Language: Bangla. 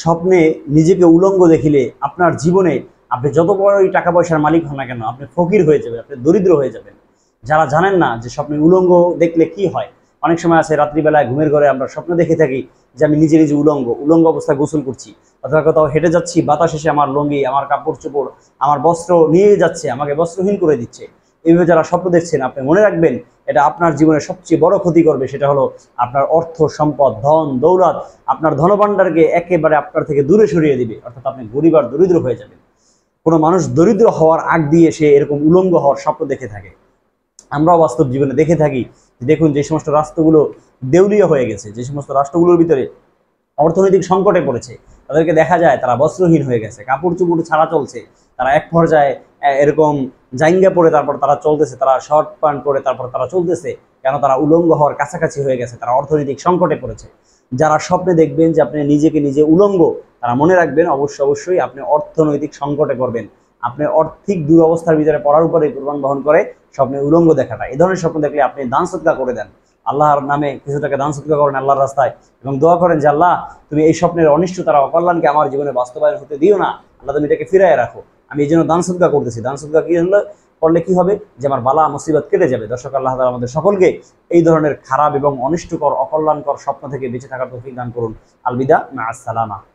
স্বপ্নে নিজেকে উলঙ্গ দেখিলে আপনার জীবনে আপনি যত বড়ই টাকা পয়সার মালিক হন না কেন আপনি ফকির হয়ে যাবেন আপনি দরিদ্র হয়ে যাবেন যারা জানেন না যে স্বপ্নে উলঙ্গ দেখলে কি হয় অনেক সময় আছে রাত্রিবেলায় ঘুমের ঘরে আমরা স্বপ্ন দেখে থাকি যে আমি নিজে নিজে উলঙ্গ উলঙ্গ অবস্থায় গোসল করছি অথবা কোথাও হেঁটে যাচ্ছি বাতাস এসে আমার লঙ্গি আমার কাপড় চোপড় আমার বস্ত্র নিয়ে যাচ্ছে আমাকে বস্ত্রহীন করে দিচ্ছে এইভাবে যারা স্বপ্ন দেখছেন আপনি মনে রাখবেন এটা আপনার জীবনে সবচেয়ে বড় ক্ষতি করবে সেটা হলো আপনার অর্থ সম্পদ ধন দৌলত আপনার ধনভাণ্ডারকে একেবারে আপনার থেকে দূরে সরিয়ে দিবে অর্থাৎ আপনি গরিব আর দরিদ্র হয়ে যাবেন কোনো মানুষ দরিদ্র হওয়ার আগ দিয়ে সে এরকম উলঙ্গ হওয়ার স্বপ্ন দেখে থাকে আমরাও বাস্তব জীবনে দেখে থাকি দেখুন যে সমস্ত রাষ্ট্রগুলো দেউলিয়া হয়ে গেছে যে সমস্ত রাষ্ট্রগুলোর ভিতরে অর্থনৈতিক সংকটে পড়েছে তাদেরকে দেখা যায় তারা বস্ত্রহীন হয়ে গেছে কাপড় চুপড় ছাড়া চলছে তারা এক পর্যায়ে এরকম জাইঙ্গা পরে তারপর তারা চলতেছে তারা শর্ট প্যান্ট পরে তারপর তারা চলতেছে কেন তারা উলঙ্গ হওয়ার কাছাকাছি হয়ে গেছে তারা অর্থনৈতিক সংকটে পড়েছে যারা স্বপ্নে দেখবেন যে আপনি নিজেকে নিজে উলঙ্গ তারা মনে রাখবেন অবশ্য অবশ্যই আপনি অর্থনৈতিক সংকটে পড়বেন আপনি অর্থিক দুরবস্থার ভিতরে পড়ার উপরে কোরবান বহন করে স্বপ্নে উলঙ্গ দেখাটা এই ধরনের স্বপ্ন দেখলে আপনি দান সৎকা করে দেন আল্লাহর নামে কিছু টাকা দান সৎকা করেন আল্লাহর রাস্তায় এবং দোয়া করেন যে আল্লাহ তুমি এই স্বপ্নের অনিষ্ট তারা অকল্যাণকে আমার জীবনে বাস্তবায়ন হতে দিও না আল্লাহ তুমি এটাকে ফিরাইয়া রাখো আমি এই জন্য দান করতেছি দান সদকা কি হলো করলে কি হবে যে আমার বালা মুসিবত কেটে যাবে দর্শক আল্লাহ তালা আমাদের সকলকে এই ধরনের খারাপ এবং অনিষ্টকর অকল্যাণকর স্বপ্ন থেকে বেঁচে থাকার তৌফিক দান করুন আলবিদা মা আসসালামা